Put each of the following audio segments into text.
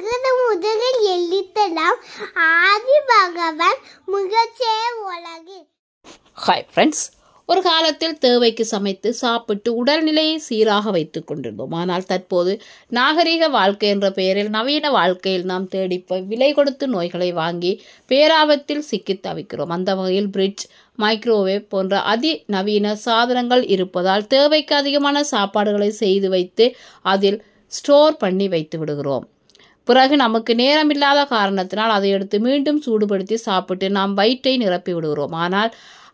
அகிரு முதலில் எழுத்தலாம் ஆதி பகவான் முகச்சே உலகு ஹாய் ஃப்ரெண்ட்ஸ் ஒரு காலத்தில் தேவைக்கு சமைத்து சாப்பிட்டு உடல்நிலையை சீராக வைத்து கொண்டிருந்தோம் ஆனால் தற்போது நாகரிக வாழ்க்கை என்ற பெயரில் நவீன வாழ்க்கையில் நாம் தேடி விலை கொடுத்து நோய்களை வாங்கி பேராபத்தில் சிக்கி தவிக்கிறோம் அந்த வகையில் பிரிட்ஜ் மைக்ரோவேவ் போன்ற அதி நவீன சாதனங்கள் இருப்பதால் தேவைக்கு அதிகமான சாப்பாடுகளை செய்து வைத்து அதில் ஸ்டோர் பண்ணி வைத்து விடுகிறோம் பிறகு நமக்கு நேரமில்லாத காரணத்தினால் அதை எடுத்து மீண்டும் சூடுபடுத்தி சாப்பிட்டு நாம் வயிற்றை நிரப்பி விடுகிறோம் ஆனால்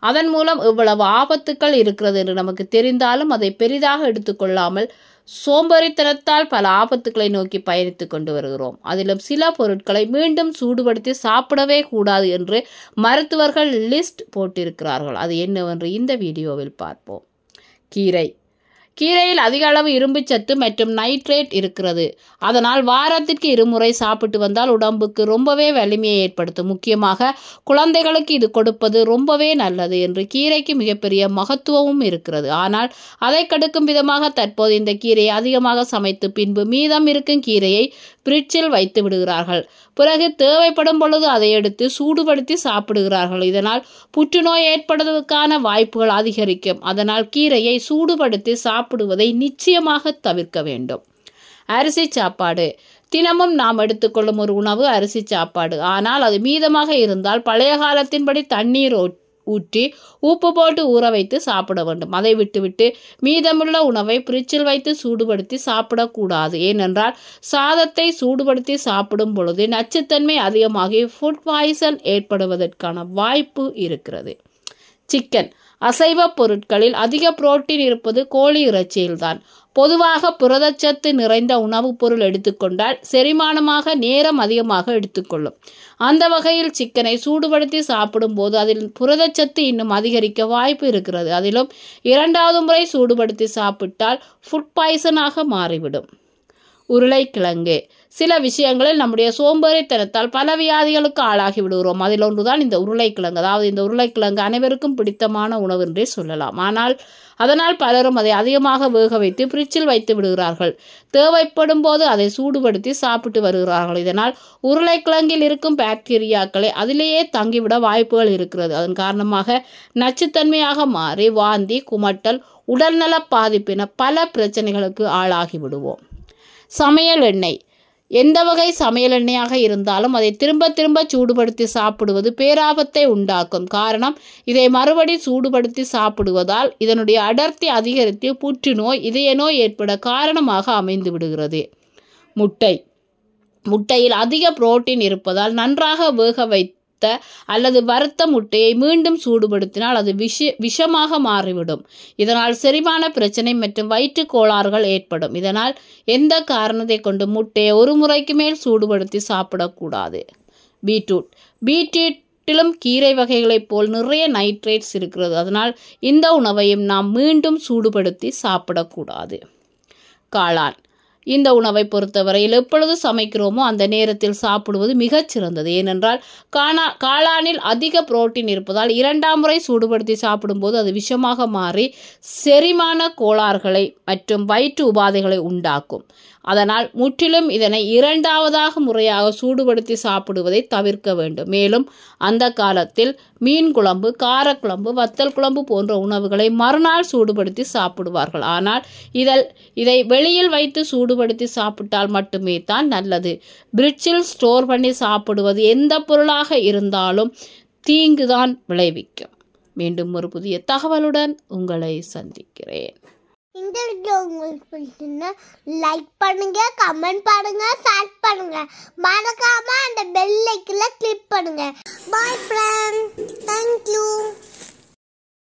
அதன் மூலம் இவ்வளவு ஆபத்துக்கள் இருக்கிறது என்று நமக்கு தெரிந்தாலும் அதை பெரிதாக எடுத்துக்கொள்ளாமல் சோம்பேறித்தனத்தால் பல ஆபத்துக்களை நோக்கி பயணித்து கொண்டு வருகிறோம் அதிலும் சில பொருட்களை மீண்டும் சூடுபடுத்தி சாப்பிடவே கூடாது என்று மருத்துவர்கள் லிஸ்ட் போட்டிருக்கிறார்கள் அது என்னவென்று இந்த வீடியோவில் பார்ப்போம் கீரை கீரையில் அதிக அளவு இரும்பு சத்து மற்றும் நைட்ரேட் இருக்கிறது அதனால் வாரத்திற்கு இருமுறை சாப்பிட்டு வந்தால் உடம்புக்கு ரொம்பவே வலிமையை ஏற்படுத்தும் முக்கியமாக குழந்தைகளுக்கு இது கொடுப்பது ரொம்பவே நல்லது என்று கீரைக்கு மிகப்பெரிய மகத்துவமும் இருக்கிறது ஆனால் அதை கடுக்கும் விதமாக தற்போது இந்த கீரையை அதிகமாக சமைத்து பின்பு மீதம் இருக்கும் கீரையை பிரிட்ஜில் வைத்து விடுகிறார்கள் பிறகு தேவைப்படும் பொழுது அதை எடுத்து சூடுபடுத்தி சாப்பிடுகிறார்கள் இதனால் புற்றுநோய் ஏற்படுவதற்கான வாய்ப்புகள் அதிகரிக்கும் அதனால் கீரையை சூடுபடுத்தி சாப்பிடுவதை நிச்சயமாக தவிர்க்க வேண்டும் அரிசி சாப்பாடு தினமும் நாம் எடுத்துக்கொள்ளும் ஒரு உணவு அரிசி சாப்பாடு ஆனால் அது மீதமாக இருந்தால் பழைய காலத்தின்படி தண்ணீர் ஊற்றி உப்பு போட்டு ஊற வைத்து சாப்பிட வேண்டும் அதை விட்டுவிட்டு மீதமுள்ள உணவை பிரிட்ஜில் வைத்து சூடுபடுத்தி சாப்பிடக்கூடாது ஏனென்றால் சாதத்தை சூடுபடுத்தி சாப்பிடும் பொழுது நச்சுத்தன்மை அதிகமாகி ஃபுட் பாய்சன் ஏற்படுவதற்கான வாய்ப்பு இருக்கிறது சிக்கன் அசைவ பொருட்களில் அதிக புரோட்டீன் இருப்பது கோழி இறைச்சியில்தான் பொதுவாக புரதச்சத்து நிறைந்த உணவுப் பொருள் எடுத்துக்கொண்டால் செரிமானமாக நேரம் அதிகமாக எடுத்துக்கொள்ளும் அந்த வகையில் சிக்கனை சூடுபடுத்தி சாப்பிடும்போது அதில் புரதச்சத்து இன்னும் அதிகரிக்க வாய்ப்பு இருக்கிறது அதிலும் இரண்டாவது முறை சூடுபடுத்தி சாப்பிட்டால் ஃபுட் பாய்சனாக மாறிவிடும் உருளைக்கிழங்கு சில விஷயங்களில் நம்முடைய சோம்பேறித்தனத்தால் பல வியாதிகளுக்கு ஆளாகி விடுகிறோம் அதில் ஒன்றுதான் இந்த உருளைக்கிழங்கு அதாவது இந்த உருளைக்கிழங்கு அனைவருக்கும் பிடித்தமான உணவு என்றே சொல்லலாம் ஆனால் அதனால் பலரும் அதை அதிகமாக வேக வைத்து பிரிட்ஜில் வைத்து விடுகிறார்கள் தேவைப்படும் போது அதை சூடுபடுத்தி சாப்பிட்டு வருகிறார்கள் இதனால் உருளைக்கிழங்கில் இருக்கும் பாக்டீரியாக்களை அதிலேயே தங்கிவிட வாய்ப்புகள் இருக்கிறது அதன் காரணமாக நச்சுத்தன்மையாக மாறி வாந்தி குமட்டல் உடல்நல பாதிப்பின பல பிரச்சனைகளுக்கு ஆளாகி விடுவோம் சமையல் எண்ணெய் எந்த வகை சமையல் எண்ணெயாக இருந்தாலும் அதை திரும்ப திரும்ப சூடுபடுத்தி சாப்பிடுவது பேராபத்தை உண்டாக்கும் காரணம் இதை மறுபடி சூடுபடுத்தி சாப்பிடுவதால் இதனுடைய அடர்த்தி அதிகரித்து புற்றுநோய் இதய நோய் ஏற்பட காரணமாக அமைந்து விடுகிறது முட்டை முட்டையில் அதிக புரோட்டீன் இருப்பதால் நன்றாக வேக வை அல்லது வறுத்த முட்டையை மீண்டும் சூடுபடுத்தினால் அது விஷ விஷமாக மாறிவிடும் இதனால் செறிவான பிரச்சனை மற்றும் வயிற்று கோளாறுகள் ஏற்படும் இதனால் எந்த காரணத்தை கொண்டு முட்டையை ஒரு முறைக்கு மேல் சூடுபடுத்தி சாப்பிடக்கூடாது பீட்ரூட் பீட்ரூட் கீரை வகைகளைப் போல் நிறைய நைட்ரேட்ஸ் இருக்கிறது அதனால் இந்த உணவையும் நாம் மீண்டும் சூடுபடுத்தி சாப்பிடக்கூடாது காளான் இந்த உணவை பொறுத்தவரையில் எப்பொழுது சமைக்கிறோமோ அந்த நேரத்தில் சாப்பிடுவது மிகச்சிறந்தது ஏனென்றால் காணா காளானில் அதிக புரோட்டீன் இருப்பதால் இரண்டாம் முறை சூடுபடுத்தி சாப்பிடும்போது அது விஷமாக மாறி செரிமான கோளாறுகளை மற்றும் வயிற்று உபாதைகளை உண்டாக்கும் அதனால் முற்றிலும் இதனை இரண்டாவதாக முறையாக சூடுபடுத்தி சாப்பிடுவதை தவிர்க்க வேண்டும் மேலும் அந்த காலத்தில் மீன் குழம்பு காரக்குழம்பு வத்தல் குழம்பு போன்ற உணவுகளை மறுநாள் சூடுபடுத்தி சாப்பிடுவார்கள் ஆனால் இதில் இதை வெளியில் வைத்து சூடு சூடுபடுத்தி சாப்பிட்டால் மட்டுமே தான் நல்லது பிரிட்ஜில் ஸ்டோர் பண்ணி சாப்பிடுவது எந்த பொருளாக இருந்தாலும் தீங்குதான் விளைவிக்கும் மீண்டும் ஒரு புதிய தகவலுடன் உங்களை சந்திக்கிறேன் இந்த வீடியோ உங்களுக்கு பிடிச்சிருந்தா லைக் பண்ணுங்க கமெண்ட் பண்ணுங்க ஷேர் பண்ணுங்க மறக்காம அந்த பெல் ஐக்கில் கிளிக் பண்ணுங்க பாய் ஃப்ரெண்ட் தேங்க்யூ